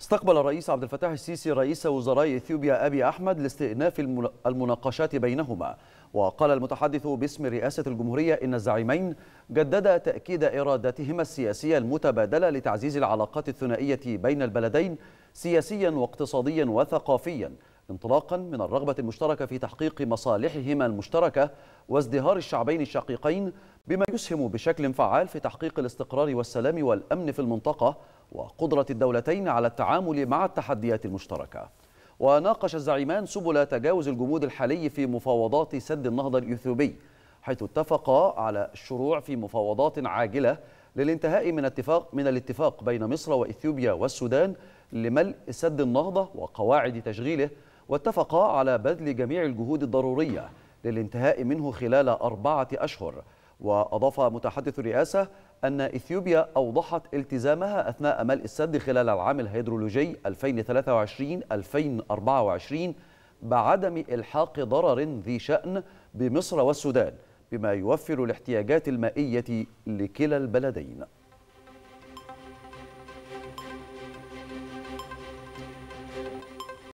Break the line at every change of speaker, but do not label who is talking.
استقبل الرئيس عبد الفتاح السيسي رئيس وزراء إثيوبيا أبي أحمد لاستئناف المناقشات بينهما وقال المتحدث باسم رئاسة الجمهورية إن الزعيمين جددا تأكيد إرادتهما السياسية المتبادلة لتعزيز العلاقات الثنائية بين البلدين سياسيا واقتصاديا وثقافيا انطلاقا من الرغبة المشتركة في تحقيق مصالحهما المشتركة وازدهار الشعبين الشقيقين بما يسهم بشكل فعال في تحقيق الاستقرار والسلام والأمن في المنطقة وقدرة الدولتين على التعامل مع التحديات المشتركة وناقش الزعيمان سبل تجاوز الجمود الحالي في مفاوضات سد النهضة الإثيوبي حيث اتفقا على الشروع في مفاوضات عاجلة للانتهاء من اتفاق من الاتفاق بين مصر وإثيوبيا والسودان لملء سد النهضة وقواعد تشغيله واتفقا على بذل جميع الجهود الضرورية للانتهاء منه خلال أربعة أشهر وأضاف متحدث الرئاسة أن إثيوبيا أوضحت التزامها أثناء ملء السد خلال العام الهيدرولوجي 2023-2024 بعدم إلحاق ضرر ذي شأن بمصر والسودان بما يوفر الاحتياجات المائية لكلا البلدين